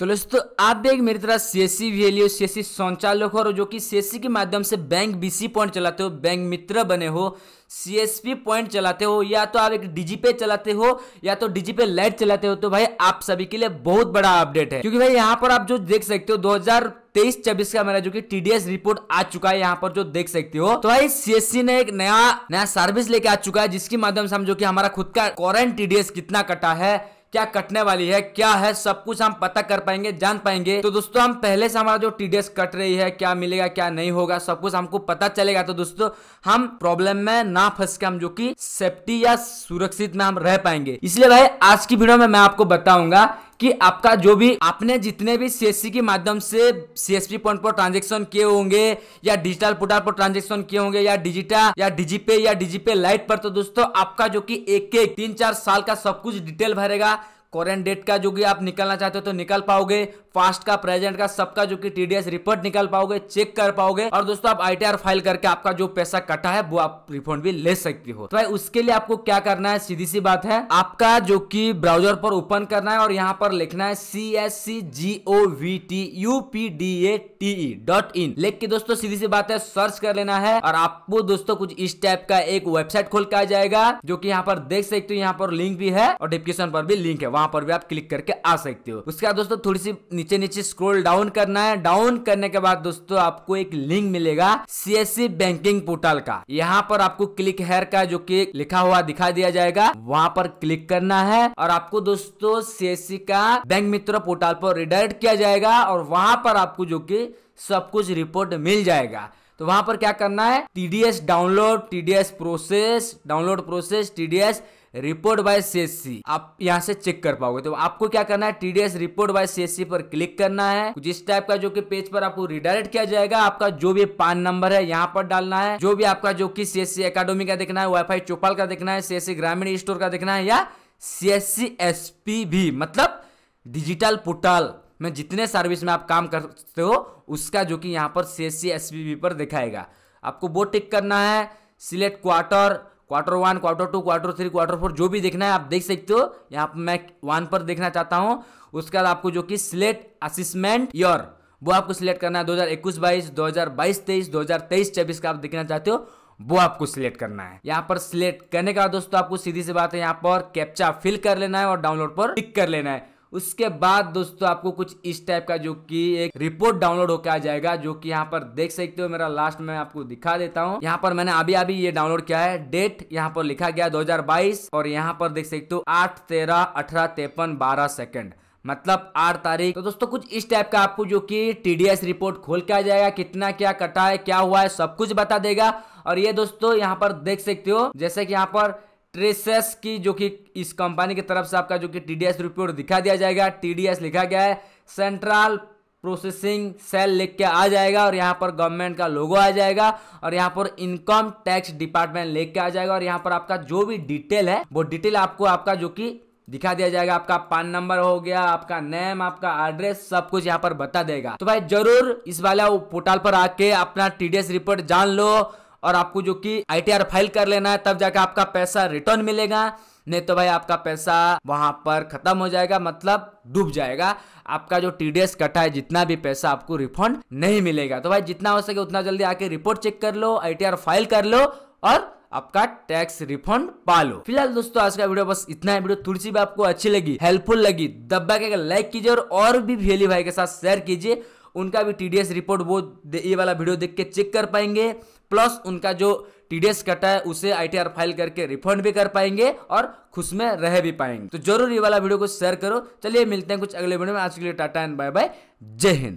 तो दोस्तों आप देख मेरी तरह सीएससी वैल्यू सीएससी संचालक हो और जो कि सीएससी के माध्यम से बैंक बीसी पॉइंट चलाते हो बैंक मित्र बने हो सीएसपी पॉइंट चलाते हो या तो आप एक डीजी पे चलाते हो या तो डीजी पे लाइट चलाते हो तो भाई आप सभी के लिए बहुत बड़ा अपडेट है क्योंकि भाई यहाँ पर आप जो देख सकते हो दो तेईस चौबीस का मेरा जो कि टीडीएस रिपोर्ट आ चुका है यहाँ पर जो देख सकते हो तो भाई सीएससी ने एक नया नया सर्विस लेके आ चुका है जिसके माध्यम से हम जो कि हमारा खुद का कॉरेंट टीडीएस कितना कटा है क्या कटने वाली है क्या है सब कुछ हम पता कर पाएंगे जान पाएंगे तो दोस्तों हम पहले से हमारा जो टीडीएस कट रही है क्या मिलेगा क्या नहीं होगा सब कुछ हमको पता चलेगा तो दोस्तों हम प्रॉब्लम में ना फंस के हम जो कि सेफ्टी या सुरक्षित में हम रह पाएंगे इसलिए भाई आज की वीडियो में मैं आपको बताऊंगा कि आपका जो भी आपने जितने भी सीएससी के माध्यम से सीएसपी पॉइंट पर ट्रांजेक्शन किए होंगे या डिजिटल पोर्टल पर ट्रांजेक्शन किए होंगे या डिजिटा या डिजीपे या डिजीपे लाइट पर तो दोस्तों आपका जो कि एक एक तीन चार साल का सब कुछ डिटेल भरेगा करेंट डेट का जो कि आप निकालना चाहते हो तो निकाल पाओगे फास्ट का प्रेजेंट का सबका जो कि टीडीएस रिपोर्ट निकाल पाओगे चेक कर पाओगे और दोस्तों आप आईटीआर फाइल करके आपका जो पैसा कटा है वो आप रिफंड भी ले सकते हो तो भाई उसके लिए आपको क्या करना है सीधी सी बात है आपका जो कि ब्राउजर पर ओपन करना है और यहाँ पर लिखना है C S C G O V T U P D A T E dot in लिख के दोस्तों सीधी सी बात है सर्च कर लेना है और आपको दोस्तों कुछ इस टाइप का एक वेबसाइट खोल के आ जाएगा जो की यहाँ पर देख सकते हो यहाँ पर लिंक भी है और डिस्क्रिप्शन पर भी लिंक है वहां वहां पर भी आप क्लिक करके आ सकते हो उसके बाद दोस्तों थोड़ी सी नीचे नीचे स्क्रोल डाउन करना है डाउन करने के बाद दोस्तों आपको एक लिंक मिलेगा सीएससी बैंकिंग पोर्टल का यहाँ पर आपको क्लिक हेयर का जो की लिखा हुआ दिखा दिया जाएगा वहां पर क्लिक करना है और आपको दोस्तों सीएससी का बैंक मित्र पोर्टल पर रिडायर किया जाएगा और वहां पर आपको जो कि सब कुछ रिपोर्ट मिल जाएगा तो वहां पर क्या करना है TDS download TDS process download process TDS report by CSC आप यहाँ से चेक कर पाओगे तो आपको क्या करना है टीडीएस रिपोर्ट बाय सीएससी पर क्लिक करना है जिस टाइप का जो कि पेज पर आपको रिडायरेक्ट किया जाएगा आपका जो भी पान नंबर है यहाँ पर डालना है जो भी आपका जो कि सीएससी एकेडमी का देखना है वाईफाई चौपाल का देखना है सीएससी ग्रामीण स्टोर का देखना है या सीएससी भी मतलब डिजिटल पोर्टल में जितने सर्विस में आप काम करते हो उसका जो कि यहाँ पर सी एस पर दिखाएगा आपको वो टिक करना है select quarter quarter one quarter two quarter three quarter four जो भी देखना है आप देख सकते हो यहाँ पर मैं वन पर देखना चाहता हूँ उसके बाद आपको जो कि सिलेक्ट असिस्मेंट ईयर वो आपको सिलेक्ट करना है दो हज़ार इक्कीस बाईस दो हज़ार बाईस तेईस दो हज़ार तेईस चौबीस का आप देखना चाहते हो वो आपको सिलेक्ट करना है यहाँ पर सिलेक्ट करने का दोस्तों आपको सीधी सी बात है यहाँ पर कैप्चा फिल कर लेना है और डाउनलोड पर क्लिक कर लेना है उसके बाद दोस्तों आपको कुछ इस टाइप का जो कि एक रिपोर्ट डाउनलोड होकर आ जाएगा जो कि यहाँ पर देख सकते हो मेरा लास्ट में आपको दिखा देता हूँ यहाँ पर मैंने अभी अभी ये डाउनलोड किया है डेट यहाँ पर लिखा गया 2022 और यहाँ पर देख सकते हो आठ तेरह अठारह तेपन बारह सेकेंड मतलब आठ तारीख तो दोस्तों कुछ इस टाइप का आपको जो कि टीडीएस रिपोर्ट खोल के आ जाएगा कितना क्या कटा है क्या हुआ है सब कुछ बता देगा और ये दोस्तों यहाँ पर देख सकते हो जैसे कि यहाँ पर ट्रेसेस की जो कि इस कंपनी की तरफ से आपका जो कि टीडीएस रिपोर्ट दिखा दिया जाएगा टीडीएस लिखा गया है सेंट्रल प्रोसेसिंग सेल लिख के आ जाएगा और यहाँ पर गवर्नमेंट का लोगो आ जाएगा और यहाँ पर इनकम टैक्स डिपार्टमेंट लिख के आ जाएगा और यहाँ पर आपका जो भी डिटेल है वो डिटेल आपको आपका जो कि दिखा दिया जाएगा आपका पान नंबर हो गया आपका नेम आपका एड्रेस सब कुछ यहाँ पर बता देगा तो भाई जरूर इस वाला पोर्टल पर आके अपना टीडीएस रिपोर्ट जान लो और आपको जो कि आईटीआर फाइल कर लेना है तब जाके आपका पैसा रिटर्न मिलेगा नहीं तो भाई आपका पैसा वहां पर खत्म हो जाएगा मतलब डूब जाएगा आपका जो टी कटा है जितना भी पैसा आपको रिफंड नहीं मिलेगा तो भाई जितना हो सके उतना जल्दी आके रिपोर्ट चेक कर लो आई फाइल कर लो और आपका टैक्स रिफंड पा लो फिलहाल दोस्तों आज का वीडियो बस इतना है वीडियो थोड़ी सी भी आपको अच्छी लगी हेल्पफुल लगी दबा के लाइक कीजिए और, और भी भेली भाई के साथ शेयर कीजिए उनका भी टी रिपोर्ट वो ये वाला वीडियो देख के चेक कर पाएंगे प्लस उनका जो टी डी कटा है उसे आई फाइल करके रिफंड भी कर पाएंगे और खुश में रह भी पाएंगे तो जरूर ये वाला वीडियो को शेयर करो चलिए मिलते हैं कुछ अगले वीडियो में आज के लिए टाटा एंड बाय बाय जय हिंद